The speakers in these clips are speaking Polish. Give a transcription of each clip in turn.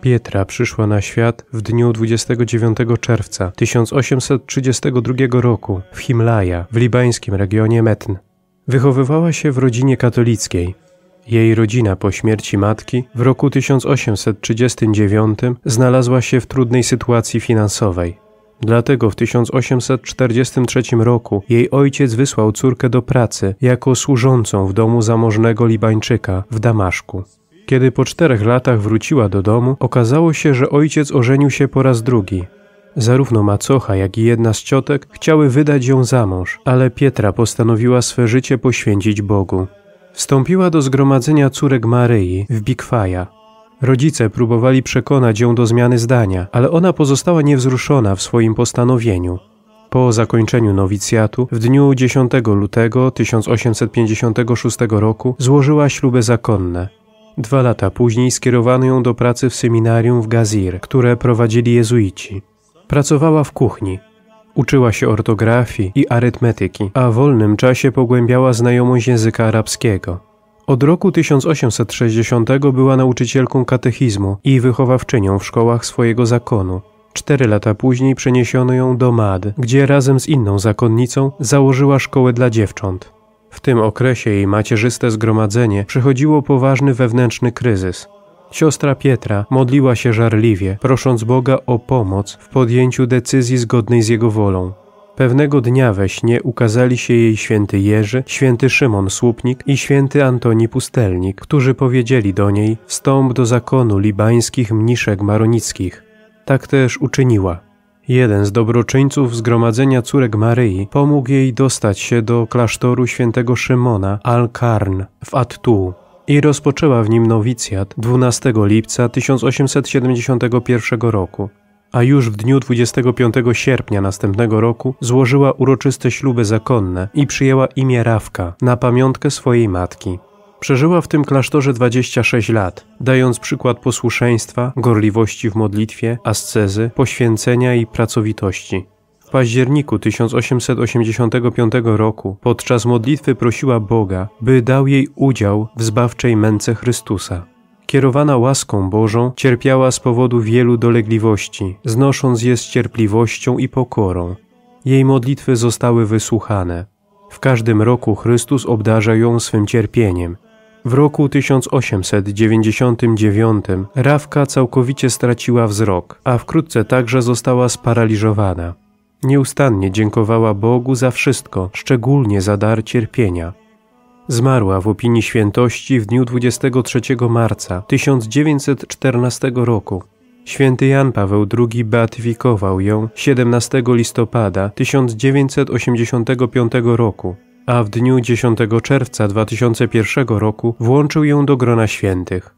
Pietra przyszła na świat w dniu 29 czerwca 1832 roku w Himlaja w libańskim regionie Metn. Wychowywała się w rodzinie katolickiej. Jej rodzina po śmierci matki w roku 1839 znalazła się w trudnej sytuacji finansowej. Dlatego w 1843 roku jej ojciec wysłał córkę do pracy jako służącą w domu zamożnego Libańczyka w Damaszku. Kiedy po czterech latach wróciła do domu, okazało się, że ojciec ożenił się po raz drugi. Zarówno macocha, jak i jedna z ciotek chciały wydać ją za mąż, ale Pietra postanowiła swe życie poświęcić Bogu. Wstąpiła do zgromadzenia córek Maryi w Bikwaja, Rodzice próbowali przekonać ją do zmiany zdania, ale ona pozostała niewzruszona w swoim postanowieniu. Po zakończeniu nowicjatu w dniu 10 lutego 1856 roku złożyła śluby zakonne. Dwa lata później skierowano ją do pracy w seminarium w Gazir, które prowadzili jezuici. Pracowała w kuchni, Uczyła się ortografii i arytmetyki, a w wolnym czasie pogłębiała znajomość języka arabskiego. Od roku 1860 była nauczycielką katechizmu i wychowawczynią w szkołach swojego zakonu. Cztery lata później przeniesiono ją do Mad, gdzie razem z inną zakonnicą założyła szkołę dla dziewcząt. W tym okresie jej macierzyste zgromadzenie przechodziło poważny wewnętrzny kryzys. Siostra Pietra modliła się żarliwie, prosząc Boga o pomoc w podjęciu decyzji zgodnej z jego wolą. Pewnego dnia we śnie ukazali się jej święty Jerzy, święty Szymon Słupnik i święty Antoni Pustelnik, którzy powiedzieli do niej: Wstąp do zakonu libańskich mniszek maronickich. Tak też uczyniła. Jeden z dobroczyńców zgromadzenia córek Maryi pomógł jej dostać się do klasztoru świętego Szymona Al-Karn w Attu i rozpoczęła w nim nowicjat 12 lipca 1871 roku a już w dniu 25 sierpnia następnego roku złożyła uroczyste śluby zakonne i przyjęła imię Rawka na pamiątkę swojej matki. Przeżyła w tym klasztorze 26 lat, dając przykład posłuszeństwa, gorliwości w modlitwie, ascezy, poświęcenia i pracowitości. W październiku 1885 roku podczas modlitwy prosiła Boga, by dał jej udział w zbawczej męce Chrystusa kierowana łaską Bożą, cierpiała z powodu wielu dolegliwości, znosząc je z cierpliwością i pokorą. Jej modlitwy zostały wysłuchane. W każdym roku Chrystus obdarza ją swym cierpieniem. W roku 1899 Rawka całkowicie straciła wzrok, a wkrótce także została sparaliżowana. Nieustannie dziękowała Bogu za wszystko, szczególnie za dar cierpienia. Zmarła w opinii świętości w dniu 23 marca 1914 roku. Święty Jan Paweł II beatyfikował ją 17 listopada 1985 roku, a w dniu 10 czerwca 2001 roku włączył ją do grona świętych.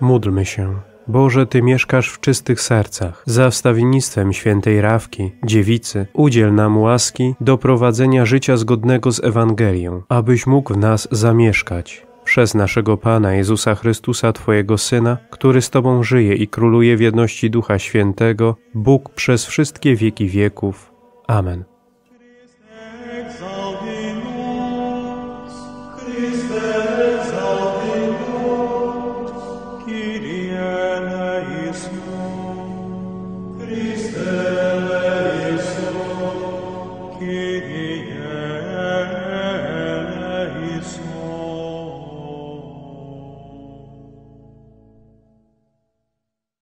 Módlmy się. Boże, Ty mieszkasz w czystych sercach. Za wstawiennictwem świętej Rawki, dziewicy, udziel nam łaski do prowadzenia życia zgodnego z Ewangelią, abyś mógł w nas zamieszkać. Przez naszego Pana Jezusa Chrystusa, Twojego Syna, który z Tobą żyje i króluje w jedności Ducha Świętego, Bóg przez wszystkie wieki wieków. Amen.